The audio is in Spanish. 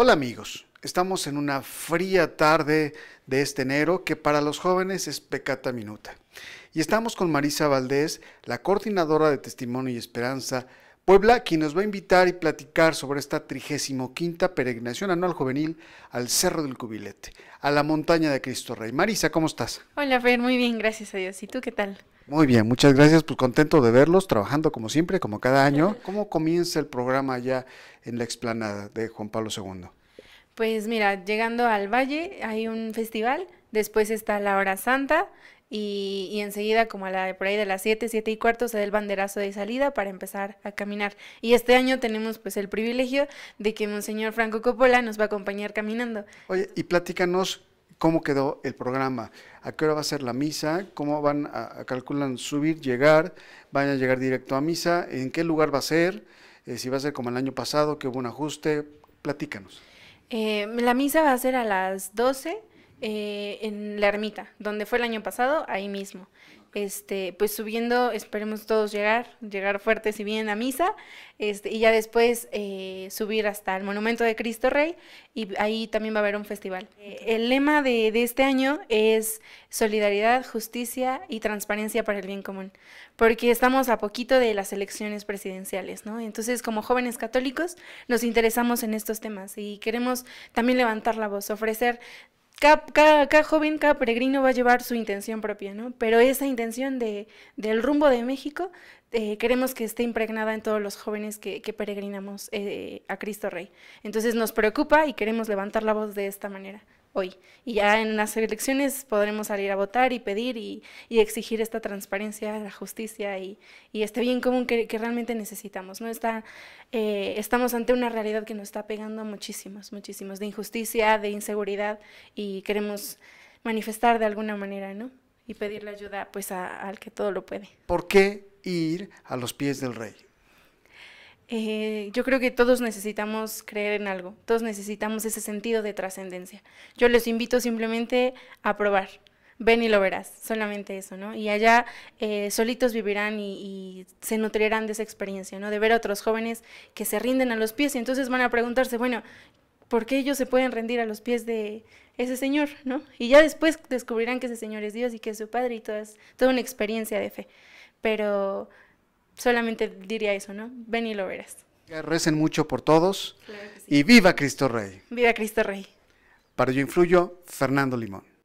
Hola amigos, estamos en una fría tarde de este enero que para los jóvenes es pecata minuta. Y estamos con Marisa Valdés, la coordinadora de Testimonio y Esperanza Puebla, quien nos va a invitar y platicar sobre esta 35 peregrinación anual juvenil al Cerro del Cubilete, a la montaña de Cristo Rey. Marisa, ¿cómo estás? Hola, Fer, muy bien, gracias a Dios. ¿Y tú qué tal? Muy bien, muchas gracias, pues contento de verlos, trabajando como siempre, como cada año. ¿Cómo comienza el programa allá en la explanada de Juan Pablo II? Pues mira, llegando al valle hay un festival, después está la hora santa, y, enseguida, como a la, por ahí de las 7, 7 y cuarto, se da el banderazo de salida para empezar a caminar. Y este año tenemos pues el privilegio de que Monseñor Franco Coppola nos va a acompañar caminando. Oye, y platícanos cómo quedó el programa, a qué hora va a ser la misa, cómo van a, calculan subir, llegar, van a llegar directo a misa, en qué lugar va a ser, eh, si va a ser como el año pasado, que hubo un ajuste, platícanos. Eh, la misa va a ser a las 12 eh, en la ermita, donde fue el año pasado, ahí mismo. Este, pues subiendo, esperemos todos llegar, llegar fuertes y bien a misa, este, y ya después eh, subir hasta el Monumento de Cristo Rey, y ahí también va a haber un festival. Eh, el lema de, de, este año es solidaridad, justicia y transparencia para el bien común, porque estamos a poquito de las elecciones presidenciales, ¿no? Entonces, como jóvenes católicos, nos interesamos en estos temas y queremos también levantar la voz, ofrecer cada, joven, cada peregrino va a llevar su intención propia, ¿no? Pero esa intención de, del rumbo de México eh, queremos que esté impregnada en todos los jóvenes que, que peregrinamos eh, a Cristo Rey. Entonces nos preocupa y queremos levantar la voz de esta manera hoy. Y ya en las elecciones podremos salir a votar y pedir y, exigir esta transparencia, la justicia y, este bien común que, realmente necesitamos. ¿no? Está, eh, estamos ante una realidad que nos está pegando muchísimos, muchísimos, de injusticia, de inseguridad y queremos manifestar de alguna manera ¿no? y pedirle ayuda pues al que todo lo puede. ¿Por qué ir a los pies del rey? Eh, yo creo que todos necesitamos creer en algo, todos necesitamos ese sentido de trascendencia. Yo les invito simplemente a probar, ven y lo verás, solamente eso, ¿no? Y allá eh, solitos vivirán y, se nutrirán de esa experiencia, ¿no? De ver a otros jóvenes que se rinden a los pies y entonces van a preguntarse, bueno, ¿por qué ellos se pueden rendir a los pies de ese Señor, ¿no? Y ya después descubrirán que ese Señor es Dios y que es su Padre y toda una experiencia de fe. Pero solamente diría eso, ¿no? Ven y lo verás. Recen mucho por todos. Y viva Cristo Rey. Viva Cristo Rey. Para Yo Influyo, Fernando Limón.